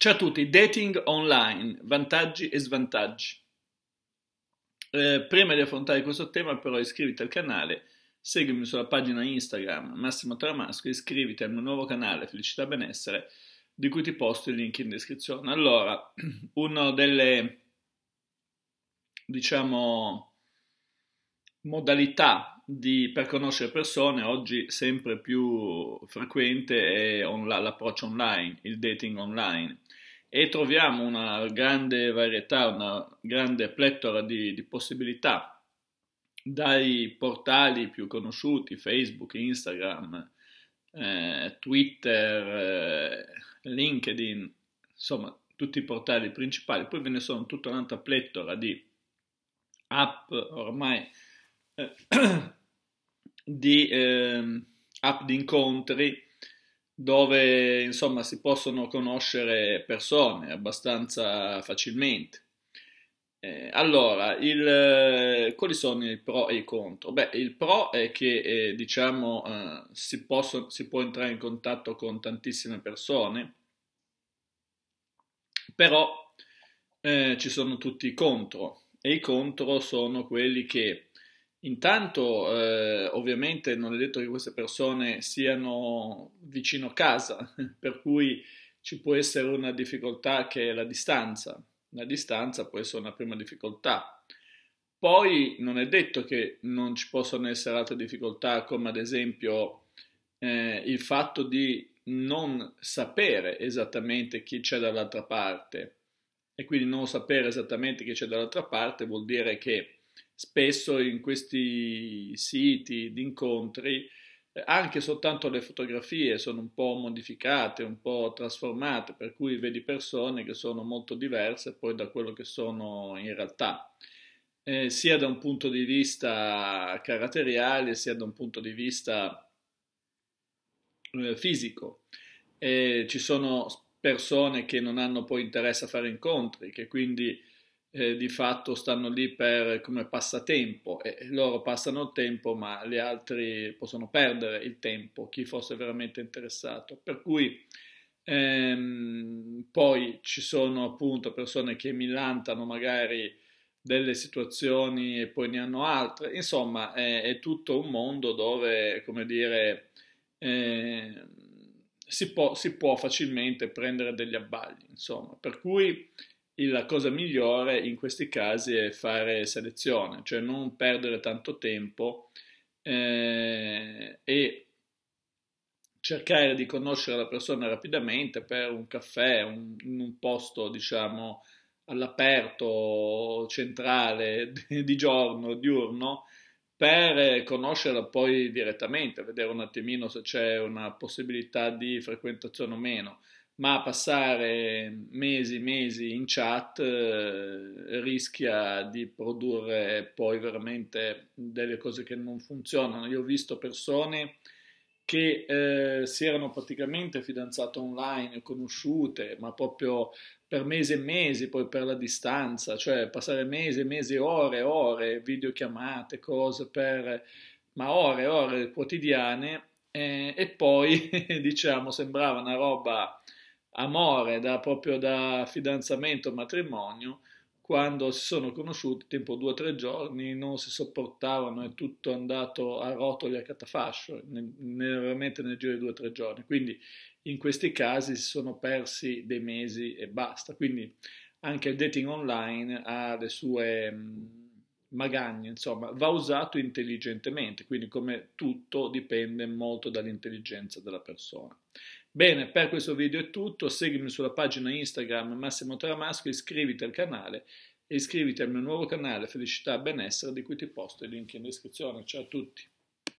Ciao a tutti, dating online, vantaggi e svantaggi. Eh, prima di affrontare questo tema però iscriviti al canale, seguimi sulla pagina Instagram Massimo Taramasco e iscriviti al mio nuovo canale Felicità Benessere di cui ti posto il link in descrizione. Allora, una delle, diciamo, modalità di, per conoscere persone oggi sempre più frequente è on, l'approccio online, il dating online e troviamo una grande varietà, una grande plettora di, di possibilità dai portali più conosciuti, Facebook, Instagram, eh, Twitter, eh, LinkedIn, insomma tutti i portali principali, poi ve ne sono tutta un'altra plettora di app ormai eh, di eh, app di incontri dove insomma si possono conoscere persone abbastanza facilmente. Eh, allora, il, eh, quali sono i pro e i contro? Beh, il pro è che eh, diciamo eh, si, posso, si può entrare in contatto con tantissime persone, però eh, ci sono tutti i contro e i contro sono quelli che Intanto, eh, ovviamente, non è detto che queste persone siano vicino casa, per cui ci può essere una difficoltà che è la distanza. La distanza può essere una prima difficoltà. Poi non è detto che non ci possano essere altre difficoltà, come ad esempio eh, il fatto di non sapere esattamente chi c'è dall'altra parte. E quindi non sapere esattamente chi c'è dall'altra parte vuol dire che spesso in questi siti di incontri eh, anche soltanto le fotografie sono un po' modificate, un po' trasformate, per cui vedi persone che sono molto diverse poi da quello che sono in realtà, eh, sia da un punto di vista caratteriale, sia da un punto di vista eh, fisico. Eh, ci sono persone che non hanno poi interesse a fare incontri, che quindi eh, di fatto stanno lì per, come passatempo e loro passano il tempo ma gli altri possono perdere il tempo, chi fosse veramente interessato. Per cui ehm, poi ci sono appunto persone che millantano magari delle situazioni e poi ne hanno altre, insomma è, è tutto un mondo dove, come dire, eh, si, può, si può facilmente prendere degli abbagli, insomma, per cui la cosa migliore in questi casi è fare selezione, cioè non perdere tanto tempo eh, e cercare di conoscere la persona rapidamente per un caffè, un, in un posto diciamo all'aperto, centrale, di giorno, diurno, per conoscerla poi direttamente, vedere un attimino se c'è una possibilità di frequentazione o meno ma passare mesi e mesi in chat eh, rischia di produrre poi veramente delle cose che non funzionano. Io ho visto persone che eh, si erano praticamente fidanzate online, conosciute, ma proprio per mesi e mesi, poi per la distanza, cioè passare mesi e mesi, ore e ore, videochiamate, cose per, ma ore e ore quotidiane, eh, e poi diciamo sembrava una roba amore, da, proprio da fidanzamento, matrimonio, quando si sono conosciuti, tempo due o tre giorni, non si sopportavano, è tutto andato a rotoli a catafascio, ne, ne, veramente nel giro di due o tre giorni. Quindi in questi casi si sono persi dei mesi e basta. Quindi anche il dating online ha le sue mh, mm, magagne, insomma, va usato intelligentemente, quindi come tutto dipende molto dall'intelligenza della persona. Bene, per questo video è tutto, seguimi sulla pagina Instagram Massimo Tramasco, iscriviti al canale e iscriviti al mio nuovo canale Felicità e Benessere di cui ti posto i link in descrizione. Ciao a tutti!